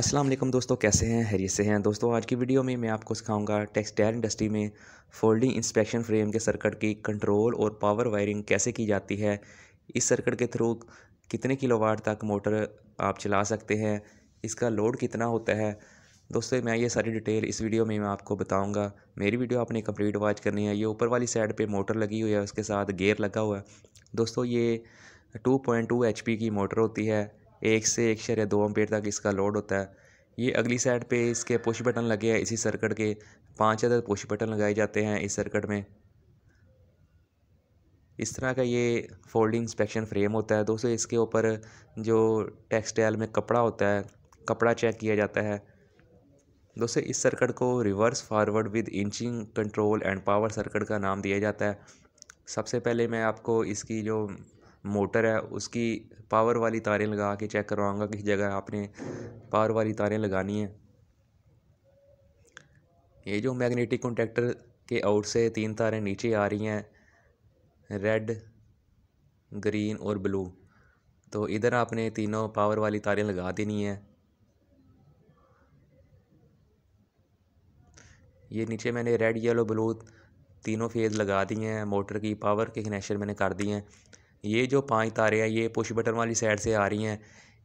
अस्सलाम वालेकुम दोस्तों कैसे हैं हरी से हैं दोस्तों आज की वीडियो में मैं आपको सिखाऊंगा टेक्सटाइल इंडस्ट्री में फोल्डिंग इंस्पेक्शन फ्रेम के सर्किट की कंट्रोल और पावर वायरिंग कैसे की जाती है इस सर्किट के थ्रू कितने किलोवाट तक मोटर आप चला सकते हैं इसका लोड कितना होता है दोस्तों मैं ये सारी डिटेल इस वीडियो में मैं आपको बताऊँगा मेरी वीडियो आपने कंप्लीट वॉच करनी है ये ऊपर वाली साइड पर मोटर लगी हुई है उसके साथ गेयर लगा हुआ है दोस्तों ये एच पी की मोटर होती है एक से एक शर या दो अम्पेयर तक इसका लोड होता है ये अगली साइड पे इसके पुश बटन लगे हैं इसी सर्किट के पांच अदर पुश बटन लगाए जाते हैं इस सर्किट में इस तरह का ये फोल्डिंग इंस्पेक्शन फ्रेम होता है दोस्तों इसके ऊपर जो टेक्सटाइल में कपड़ा होता है कपड़ा चेक किया जाता है दोस्तों इस सर्किट को reverse forward with inching control and power circuit का नाम दिया जाता है सबसे पहले मैं आपको इसकी जो मोटर है उसकी पावर वाली तारें लगा के चेक करवाऊँगा किस जगह आपने पावर वाली तारें लगानी है ये जो मैग्नेटिक कॉन्टेक्टर के आउट से तीन तारें नीचे आ रही हैं रेड ग्रीन और ब्लू तो इधर आपने तीनों पावर वाली तारें लगा देनी है ये नीचे मैंने रेड येलो ब्लू तीनों फेज़ लगा दिए हैं मोटर की पावर के कनेक्शन मैंने कर दिए हैं ये जो पांच तारे हैं ये पुश बटन वाली साइड से आ रही हैं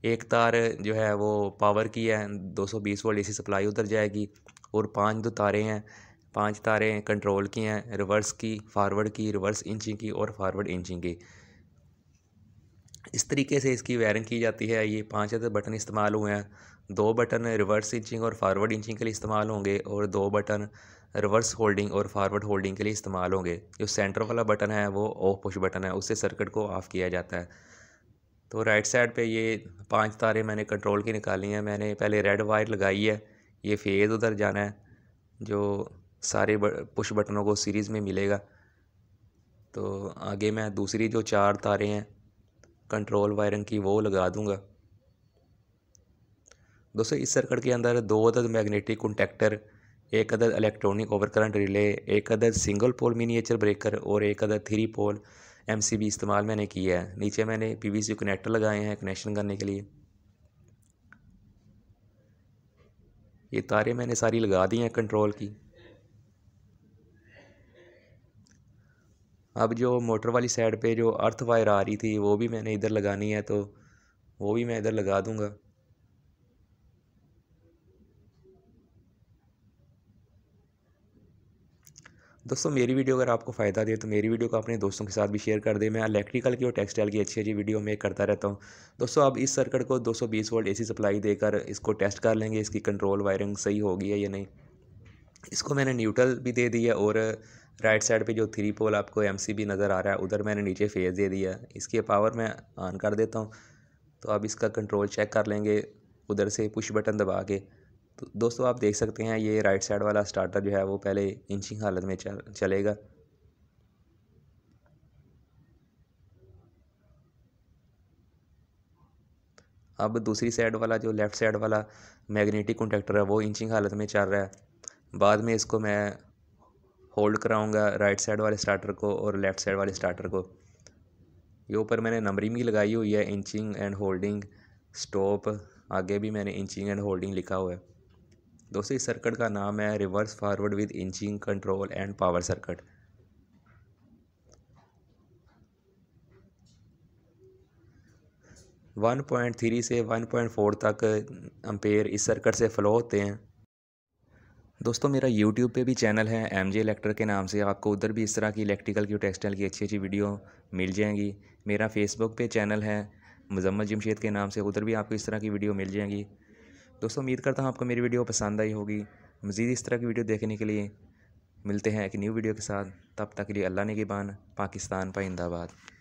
एक तार जो है वो पावर की है 220 वोल्ट एसी सप्लाई उधर जाएगी और पांच दो तारे हैं पांच तारे कंट्रोल की हैं रिवर्स की फारवर्ड की रिवर्स इंचिंग की और फारवर्ड इंचिंग की इस तरीके से इसकी वायरिंग की जाती है ये पाँच या बटन इस्तेमाल हुए हैं दो बटन रिवर्स इंचिंग और फारवर्ड इंचिंग के लिए इस्तेमाल होंगे और दो बटन रिवर्स होल्डिंग और फारवर्ड होल्डिंग के लिए इस्तेमाल होंगे जो सेंटर वाला बटन है वो ऑफ पुश बटन है उससे सर्किट को ऑफ़ किया जाता है तो राइट साइड पे ये पांच तारे मैंने कंट्रोल की निकाली हैं मैंने पहले रेड वायर लगाई है ये फेज़ उधर जाना है जो सारे पुश बटनों को सीरीज़ में मिलेगा तो आगे मैं दूसरी जो चार तारे हैं कंट्रोल वायरिंग की वो लगा दूंगा दोस्तों इस सर्किट के अंदर दो अदद मैग्नेटिक कॉन्टैक्टर एक अदद इलेक्ट्रॉनिक ओवर करंट रिले एक अदद सिंगल पोल मिनिएचर ब्रेकर और एक अदद three pole M C B इस्तेमाल मैंने किया है नीचे मैंने पी वी सी कनेक्टर लगाए हैं कनेक्शन करने के लिए ये तारें मैंने सारी लगा दी हैं कंट्रोल की अब जो मोटर वाली साइड पे जो अर्थ वायर आ रही थी वो भी मैंने इधर लगानी है तो वो भी मैं इधर लगा दूँगा दोस्तों मेरी वीडियो अगर आपको फ़ायदा दे तो मेरी वीडियो को अपने दोस्तों के साथ भी शेयर कर दे मैं इलेक्ट्रिकल की और टेक्सटाइल की अच्छी अच्छी वीडियो मेक करता रहता हूँ दोस्तों आप इस सर्किट को 220 वोल्ट एसी सप्लाई देकर इसको टेस्ट कर लेंगे इसकी कंट्रोल वायरिंग सही होगी है या नहीं इसको मैंने न्यूट्रल भी दे दिया है और राइट साइड पे जो थ्री पोल आपको एम नज़र आ रहा है उधर मैंने नीचे फेस दे दिया इसके पावर मैं ऑन कर देता हूँ तो आप इसका कंट्रोल चेक कर लेंगे उधर से पुश बटन दबा के तो दोस्तों आप देख सकते हैं ये राइट साइड वाला स्टार्टर जो है वो पहले इंचिंग हालत में चल, चलेगा अब दूसरी साइड वाला जो लेफ़्ट साइड वाला मैग्नेटिक कॉन्टेक्टर है वो इंचिंग हालत में चल रहा है बाद में इसको मैं होल्ड कराऊंगा राइट साइड वाले स्टार्टर को और लेफ़्ट साइड वाले स्टार्टर को ये ऊपर मैंने नंबरिंग भी लगाई हुई है इंचिंग एंड होल्डिंग स्टॉप आगे भी मैंने इंचिंग एंड होल्डिंग लिखा हुआ है दोस्तों इस सर्कट का नाम है reverse forward with inching control and power circuit one point three से वन पॉइंट फोर तक अम्पेयर इस सर्कट से फ़्लो होते हैं दोस्तों मेरा YouTube पे भी चैनल है एम जे इलेक्टर के नाम से आपको उधर भी इस तरह की इलेक्ट्रिकल की टेक्सटाइल की अच्छी अच्छी वीडियो मिल जाएंगी मेरा Facebook पे चैनल है मुजम्मल जमशेद के नाम से उधर भी आपको इस तरह की वीडियो मिल जाएंगी दोस्तों उम्मीद करता हूँ आपको मेरी वीडियो पसंद आई होगी मज़ीद इस तरह की वीडियो देखने के लिए मिलते हैं एक न्यू वीडियो के साथ तब तक के लिए अल्लाह ने की बान पाकिस्तान पाइंदाबाद